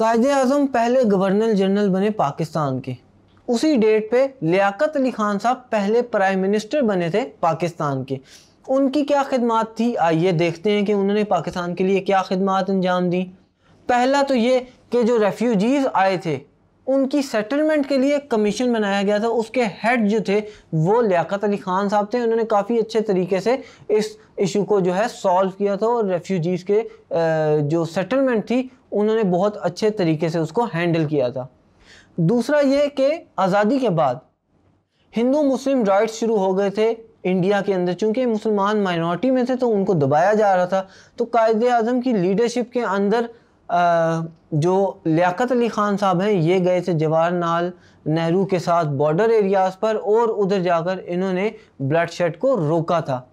कायद अजम पहले governor general बने पाकिस्तान के उसी डेट पे लियाकत अली खान साहब पहले प्राइम मिनिस्टर बने थे पाकिस्तान के उनकी क्या खदमात थी आइए देखते हैं कि उन्होंने पाकिस्तान के लिए क्या खदमात अंजाम दी पहला तो ये कि जो रेफ्यूजीज़ आए थे उनकी सेटलमेंट के लिए एक कमीशन बनाया गया था उसके हेड जो थे वो लियाकत अली खान साहब थे उन्होंने काफ़ी अच्छे तरीके से इस इशू को जो है सॉल्व किया था और रेफ्यूजीज़ के जो सेटलमेंट थी उन्होंने बहुत अच्छे तरीके से उसको हैंडल किया था दूसरा ये कि आज़ादी के बाद हिंदू मुस्लिम राइट्स शुरू हो गए थे इंडिया के अंदर चूंकि मुसलमान माइनॉरिटी में थे तो उनको दबाया जा रहा था तो कायद अजम की लीडरशिप के अंदर जो लियात अली ख़ान साहब हैं ये गए थे जवाहरलाल नेहरू के साथ बॉर्डर एरियाज़ पर और उधर जाकर इन्होंने ब्लड शेड को रोका था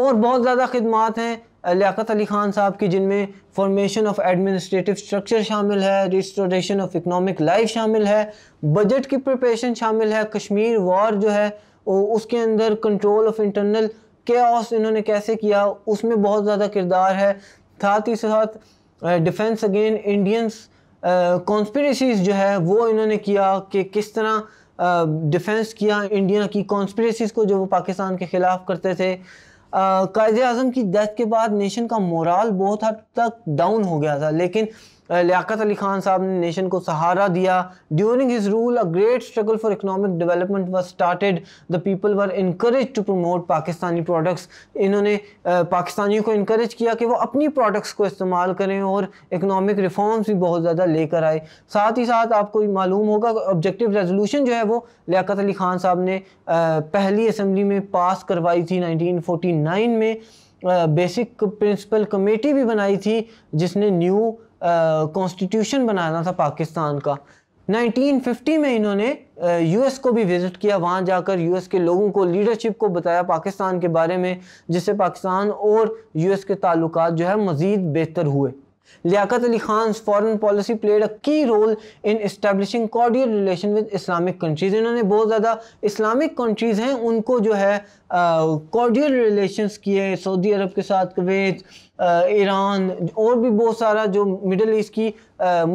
और बहुत ज़्यादा खदमात हैं लियाकत अली ख़ान साहब की जिनमें फॉर्मेशन ऑफ एडमिनिस्ट्रेटिव स्ट्रक्चर शामिल है रिस्टोरेशन ऑफ इकनॉमिक लाइफ शामिल है बजट की प्रपेशन शामिल है कश्मीर वॉर जो है उसके अंदर कंट्रोल ऑफ इंटरनल के इन्होंने कैसे किया उसमें बहुत ज़्यादा किरदार है साथ ही साथ डिफेंस अगेन इंडियंस कॉन्स्परेसीज़ जो है वो इन्होंने किया कि किस तरह डिफेंस uh, किया इंडिया की कॉन्स्परेसीज़ को जो वो पाकिस्तान के ख़िलाफ़ करते थे कायद अजम की डेथ के बाद नेशन का मोराल बहुत हद तक डाउन हो गया था लेकिन लियाकत अली खान साहब ने नेशन को सहारा दिया during his rule a great struggle for economic development was started the people were increase to promote Pakistani products इन्होंने पाकिस्तानियों को इनक्रेज किया कि वो अपनी प्रोडक्ट्स को इस्तेमाल करें और इकनॉमिक रिफॉर्म्स भी बहुत ज़्यादा लेकर आए साथ ही साथ आपको मालूम होगा ऑब्जेक्टिव रेजोलूशन जो है वो लियाकत अली खान साहब ने पहली असम्बली में पास करवाई थी नाइनटीन 1999 में बेसिक प्रिंसिपल कमेटी भी बनाई थी जिसने न्यू कॉन्स्टिट्यूशन बनाना था पाकिस्तान का 1950 में इन्होंने यूएस को भी विज़िट किया वहाँ जाकर यूएस के लोगों को लीडरशिप को बताया पाकिस्तान के बारे में जिससे पाकिस्तान और यूएस के ताल्लुकात जो है मज़ीद बेहतर हुए Liaquat Ali Khan foreign policy played a key role in establishing cordial relation with Islamic countries इन्होंने बहुत ज़्यादा इस्लामिक कंट्रीज़ हैं उनको जो है कॉर्डियल रिलेशंस किए सऊदी अरब के साथ कवेत ईरान और भी बहुत सारा जो मिडल ईस्ट की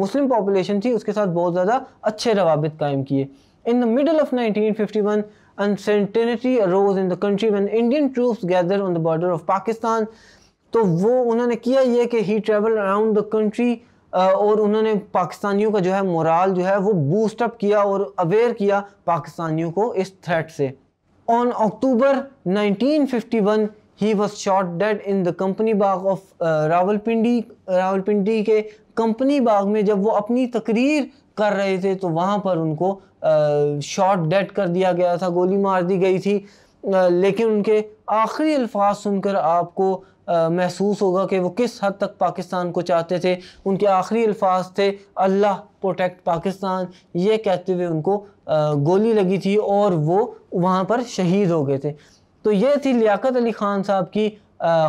मुस्लिम पॉपुलेशन थी उसके साथ बहुत ज़्यादा अच्छे रवाबित कायम किए in the middle of nineteen fifty one uncertainty rose in the one Indian troop gather on the border of Pakistan तो वो उन्होंने किया ये कि he travel around the country और उन्होंने पाकिस्तानियों का जो है मोराल जो है वो बूस्टअप किया और अवेयर किया पाकिस्तानियों को इस थ्रेट से on October 1951 he was shot dead in the Company Bagh of Rawalpindi Rawalpindi के कंपनी बाग में जब वो अपनी तकरीर कर रहे थे तो वहाँ पर उनको शॉट डेड कर दिया गया था गोली मार दी गई थी लेकिन उनके आखिरी अल्फाज सुनकर आपको महसूस होगा कि वो किस हद तक पाकिस्तान को चाहते थे उनके आखिरी अल्फाज थे अल्लाह प्रोटेक्ट पाकिस्तान ये कहते हुए उनको गोली लगी थी और वो वहाँ पर शहीद हो गए थे तो ये थी लियाकत अली ख़ान साहब की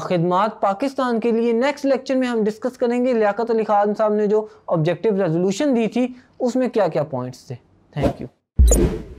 ख़दमात पाकिस्तान के लिए नेक्स्ट लेक्चर में हम डिस्कस करेंगे लियाकत अली ख़ान साहब ने जो ऑब्जेक्टिव रेजोल्यूशन दी थी उसमें क्या क्या पॉइंट्स थे थैंक यू